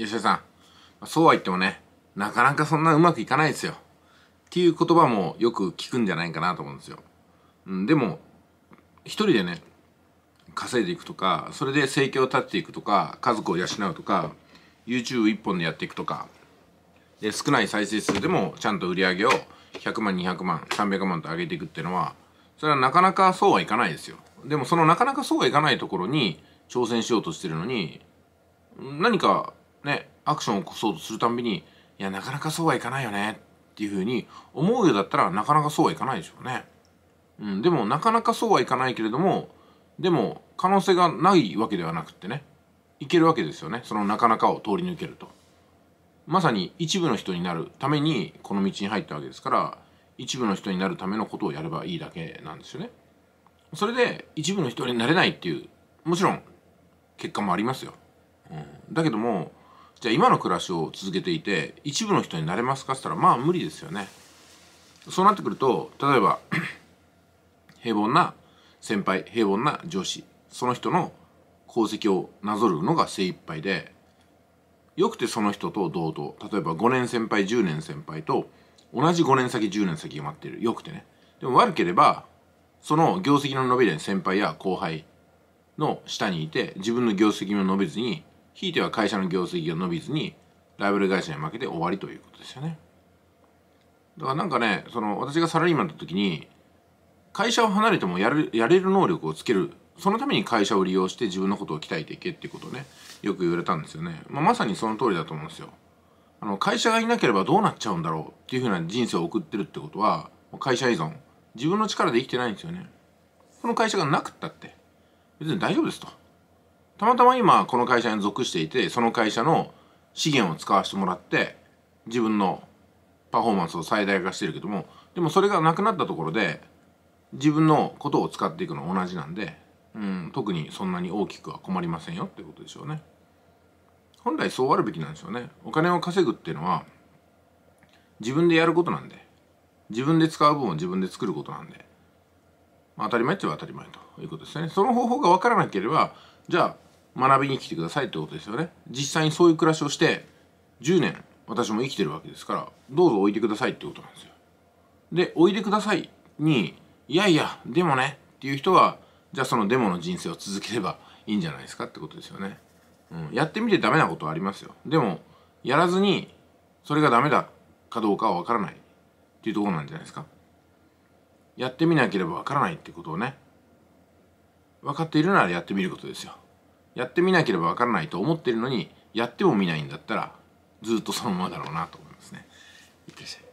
吉田さん、そうは言ってもね、なかなかそんなうまくいかないですよ。っていう言葉もよく聞くんじゃないかなと思うんですよ。うん、でも、一人でね、稼いでいくとか、それで生計を立てていくとか、家族を養うとか、YouTube 一本でやっていくとか、で、少ない再生数でもちゃんと売り上げを100万、200万、300万と上げていくっていうのは、それはなかなかそうはいかないですよ。でもそのなかなかそうはいかないところに挑戦しようとしてるのに、何かアクションを起こそうとするたんびにいやなかなかそうはいかないよねっていうふうに思うようだったらなかなかそうはいかないでしょうね。うん、でもなかなかそうはいかないけれどもでも可能性がないわけではなくってねいけるわけですよねそのなかなかを通り抜けると。まさに一部の人になるためにこの道に入ったわけですから一部の人になるためのことをやればいいだけなんですよね。それで一部の人になれないっていうもちろん結果もありますよ。うん、だけどもじゃあ今の暮らしを続けていて一部の人になれますかって言ったらまあ無理ですよねそうなってくると例えば 平凡な先輩平凡な上司その人の功績をなぞるのが精一杯でよくてその人と同等例えば5年先輩10年先輩と同じ5年先10年先が待ってるよくてねでも悪ければその業績の伸びる先輩や後輩の下にいて自分の業績も伸びずにひいては会社の業績が伸びずにライバル会社に負けて終わりということですよねだからなんかねその私がサラリーマンだった時に会社を離れてもやるやれる能力をつけるそのために会社を利用して自分のことを鍛えていけっていうことをねよく言われたんですよね、まあ、まさにその通りだと思うんですよあの会社がいなければどうなっちゃうんだろうっていうふうな人生を送ってるってことは会社依存自分の力で生きてないんですよねこの会社がなくったって別に大丈夫ですとたまたま今この会社に属していてその会社の資源を使わせてもらって自分のパフォーマンスを最大化してるけどもでもそれがなくなったところで自分のことを使っていくのは同じなんで、うん、特にそんなに大きくは困りませんよってことでしょうね。本来そうあるべきなんですよね。お金を稼ぐっていうのは自分でやることなんで自分で使う分を自分で作ることなんで、まあ、当たり前っちゃ当たり前ということですね。その方法が分からなければじゃあ学びに来てくださいってことですよね実際にそういう暮らしをして10年私も生きてるわけですからどうぞおいでくださいってことなんですよでおいでくださいにいやいやでもねっていう人はじゃあそのデモの人生を続ければいいんじゃないですかってことですよね、うん、やってみてダメなことはありますよでもやらずにそれがダメだかどうかは分からないっていうところなんじゃないですかやってみなければ分からないってことをね分かっているならやってみることですよやってみなければわからないと思ってるのにやってもみないんだったらずっとそのままだろうなと思いますね。いってらっしゃい。